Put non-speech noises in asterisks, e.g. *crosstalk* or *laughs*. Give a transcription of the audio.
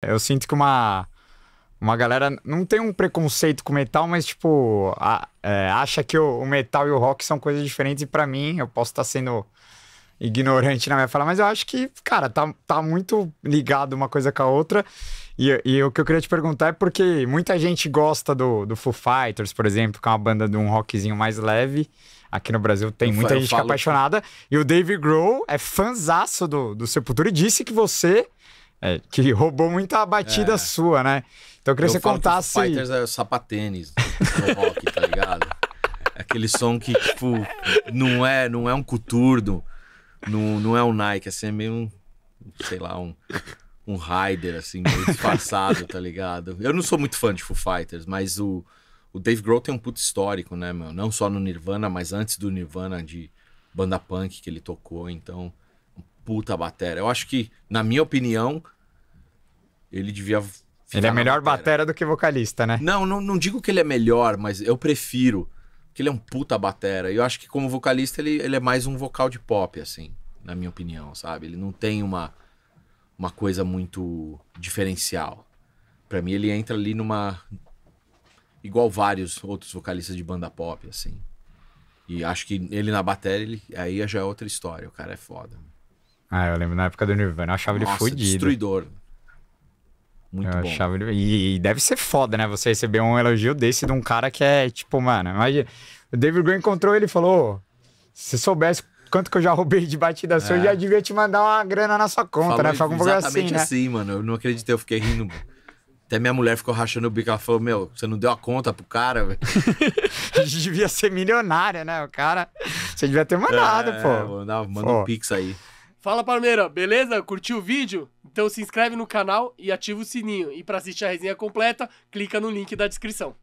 Eu sinto que uma, uma galera não tem um preconceito com metal, mas tipo, a, é, acha que o, o, metal e o rock são coisas diferentes. E pra mim, eu posso estar tá sendo ignorante na minha fala, mas eu acho que, cara, tá, tá muito ligado uma coisa com a outra. E, e o que eu queria te perguntar é porque muita gente gosta do, do Foo Fighters, por exemplo, que é uma banda de um rockzinho mais leve. Aqui no Brasil tem muita eu gente é apaixonada. E o Dave Grohl é fanzaço do, do Sepultura e disse que você é, que *laughs* roubou muita batida é. sua, né? Então eu queria eu que você contasse. Que Fighters é o sapatênis do *laughs* rock, tá ligado? É aquele som que, tipo, não é, não é um coturno, não, não é um Nike, assim, é meio um, sei lá, um, um rider, assim, meio disfarçado, tá ligado? Eu não sou muito fã de Foo Fighters, mas o, o Dave Grohl tem um puto histórico, né, meu? Não só no Nirvana, mas antes do Nirvana, de banda punk que ele tocou, então puta batera. Eu acho que, na minha opinião, ele devia. Ele é melhor batera. do que vocalista, né? Não, não, não digo que ele é melhor, mas eu prefiro. Porque ele é um puta batera. E eu acho que como vocalista ele, ele é mais um vocal de pop, assim, na minha opinião, sabe? Ele não tem uma, uma coisa muito diferencial. para mim ele entra ali numa. Igual vários outros vocalistas de banda pop, assim. E acho que ele na bateria, ele, aí já é outra história. O cara é foda. Ah, eu lembro na época do Nirvana, eu achava Nossa, ele fodido. destruidor. Muito bom. E deve ser foda, né? Você receber um elogio desse de um cara que é tipo, mano, imagina. O David Green encontrou ele e falou: se soubesse quanto que eu já roubei de batida é. sua, eu já devia te mandar uma grana na sua conta, né? Falou né? Foi alguma coisa assim, né? assim, mano. Eu não acreditei, eu fiquei rindo. Até minha mulher ficou rachando o bico. Ela falou: Meu, você não deu a conta pro cara, velho. *laughs* devia ser milionária, né? O cara. Você devia ter mandado, é, pô. Mandar, manda pô. um pix aí. Fala, Palmeira, beleza? Curtiu o vídeo? Então se inscreve no canal e ativa o sininho. E para assistir a resenha completa, clica no link da descrição.